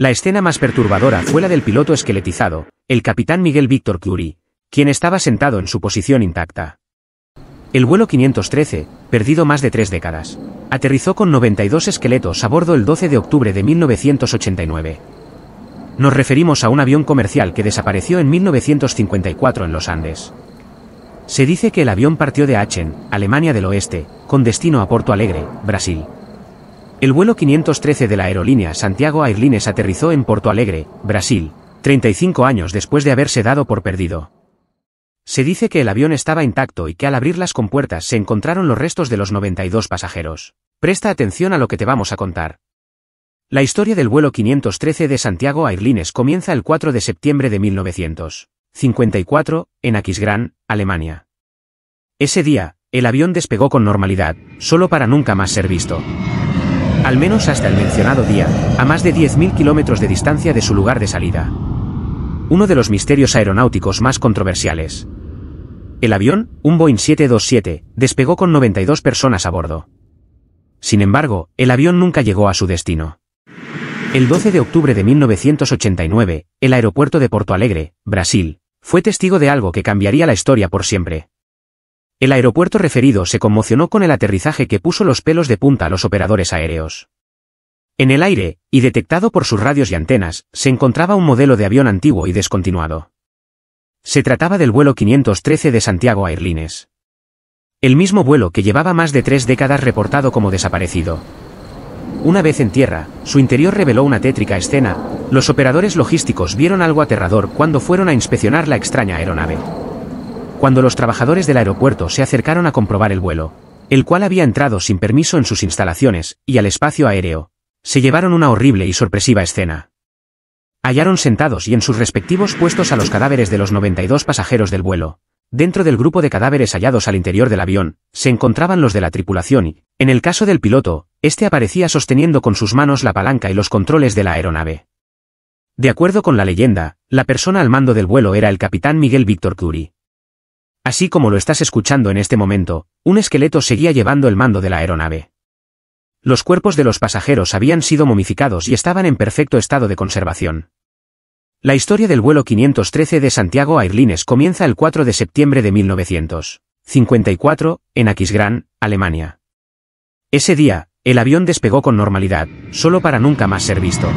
La escena más perturbadora fue la del piloto esqueletizado, el capitán Miguel Víctor Curie, quien estaba sentado en su posición intacta. El vuelo 513, perdido más de tres décadas, aterrizó con 92 esqueletos a bordo el 12 de octubre de 1989. Nos referimos a un avión comercial que desapareció en 1954 en los Andes. Se dice que el avión partió de Aachen, Alemania del Oeste, con destino a Porto Alegre, Brasil. El vuelo 513 de la aerolínea Santiago Airlines aterrizó en Porto Alegre, Brasil, 35 años después de haberse dado por perdido. Se dice que el avión estaba intacto y que al abrir las compuertas se encontraron los restos de los 92 pasajeros. Presta atención a lo que te vamos a contar. La historia del vuelo 513 de Santiago Airlines comienza el 4 de septiembre de 1954, en Aquisgrán, Alemania. Ese día, el avión despegó con normalidad, solo para nunca más ser visto al menos hasta el mencionado día, a más de 10.000 kilómetros de distancia de su lugar de salida. Uno de los misterios aeronáuticos más controversiales. El avión, un Boeing 727, despegó con 92 personas a bordo. Sin embargo, el avión nunca llegó a su destino. El 12 de octubre de 1989, el aeropuerto de Porto Alegre, Brasil, fue testigo de algo que cambiaría la historia por siempre. El aeropuerto referido se conmocionó con el aterrizaje que puso los pelos de punta a los operadores aéreos. En el aire, y detectado por sus radios y antenas, se encontraba un modelo de avión antiguo y descontinuado. Se trataba del vuelo 513 de Santiago Airlines. El mismo vuelo que llevaba más de tres décadas reportado como desaparecido. Una vez en tierra, su interior reveló una tétrica escena, los operadores logísticos vieron algo aterrador cuando fueron a inspeccionar la extraña aeronave cuando los trabajadores del aeropuerto se acercaron a comprobar el vuelo, el cual había entrado sin permiso en sus instalaciones y al espacio aéreo, se llevaron una horrible y sorpresiva escena. Hallaron sentados y en sus respectivos puestos a los cadáveres de los 92 pasajeros del vuelo. Dentro del grupo de cadáveres hallados al interior del avión, se encontraban los de la tripulación y, en el caso del piloto, este aparecía sosteniendo con sus manos la palanca y los controles de la aeronave. De acuerdo con la leyenda, la persona al mando del vuelo era el capitán Miguel Víctor Curi, Así como lo estás escuchando en este momento, un esqueleto seguía llevando el mando de la aeronave. Los cuerpos de los pasajeros habían sido momificados y estaban en perfecto estado de conservación. La historia del vuelo 513 de Santiago a Airlines comienza el 4 de septiembre de 1954, en Aquisgrán, Alemania. Ese día, el avión despegó con normalidad, solo para nunca más ser visto.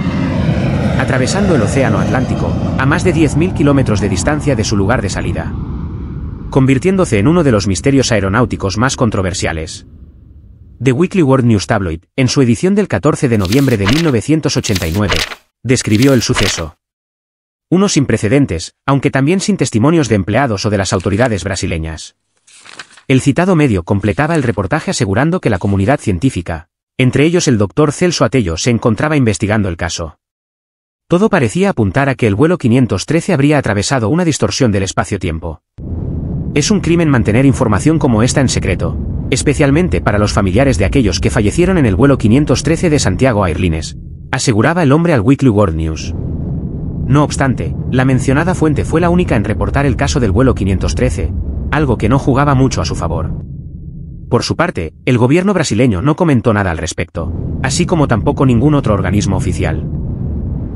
Atravesando el Océano Atlántico, a más de 10.000 kilómetros de distancia de su lugar de salida convirtiéndose en uno de los misterios aeronáuticos más controversiales. The Weekly World News Tabloid, en su edición del 14 de noviembre de 1989, describió el suceso. Uno sin precedentes, aunque también sin testimonios de empleados o de las autoridades brasileñas. El citado medio completaba el reportaje asegurando que la comunidad científica, entre ellos el doctor Celso Atello, se encontraba investigando el caso. Todo parecía apuntar a que el vuelo 513 habría atravesado una distorsión del espacio-tiempo. Es un crimen mantener información como esta en secreto, especialmente para los familiares de aquellos que fallecieron en el vuelo 513 de Santiago a Airlines, aseguraba el hombre al Weekly World News. No obstante, la mencionada fuente fue la única en reportar el caso del vuelo 513, algo que no jugaba mucho a su favor. Por su parte, el gobierno brasileño no comentó nada al respecto, así como tampoco ningún otro organismo oficial.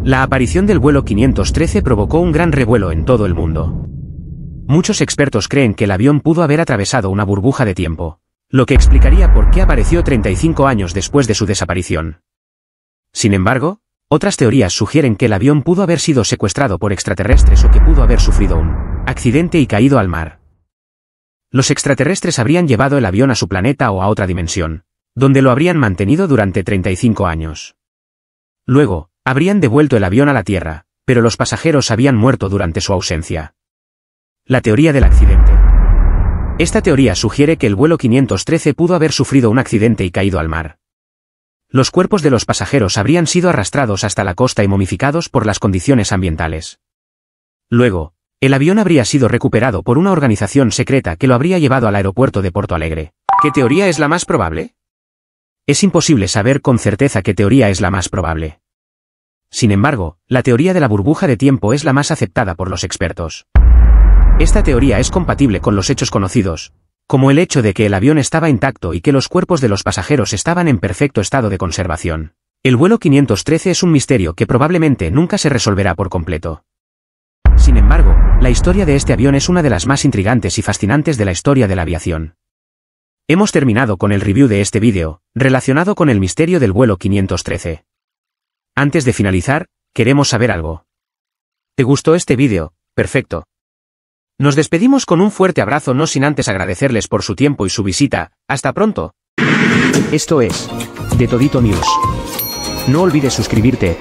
La aparición del vuelo 513 provocó un gran revuelo en todo el mundo. Muchos expertos creen que el avión pudo haber atravesado una burbuja de tiempo, lo que explicaría por qué apareció 35 años después de su desaparición. Sin embargo, otras teorías sugieren que el avión pudo haber sido secuestrado por extraterrestres o que pudo haber sufrido un accidente y caído al mar. Los extraterrestres habrían llevado el avión a su planeta o a otra dimensión, donde lo habrían mantenido durante 35 años. Luego, habrían devuelto el avión a la Tierra, pero los pasajeros habían muerto durante su ausencia. La teoría del accidente. Esta teoría sugiere que el vuelo 513 pudo haber sufrido un accidente y caído al mar. Los cuerpos de los pasajeros habrían sido arrastrados hasta la costa y momificados por las condiciones ambientales. Luego, el avión habría sido recuperado por una organización secreta que lo habría llevado al aeropuerto de Porto Alegre. ¿Qué teoría es la más probable? Es imposible saber con certeza qué teoría es la más probable. Sin embargo, la teoría de la burbuja de tiempo es la más aceptada por los expertos. Esta teoría es compatible con los hechos conocidos, como el hecho de que el avión estaba intacto y que los cuerpos de los pasajeros estaban en perfecto estado de conservación. El vuelo 513 es un misterio que probablemente nunca se resolverá por completo. Sin embargo, la historia de este avión es una de las más intrigantes y fascinantes de la historia de la aviación. Hemos terminado con el review de este vídeo, relacionado con el misterio del vuelo 513. Antes de finalizar, queremos saber algo. ¿Te gustó este vídeo? Perfecto. Nos despedimos con un fuerte abrazo no sin antes agradecerles por su tiempo y su visita, hasta pronto. Esto es, de Todito News. No olvides suscribirte,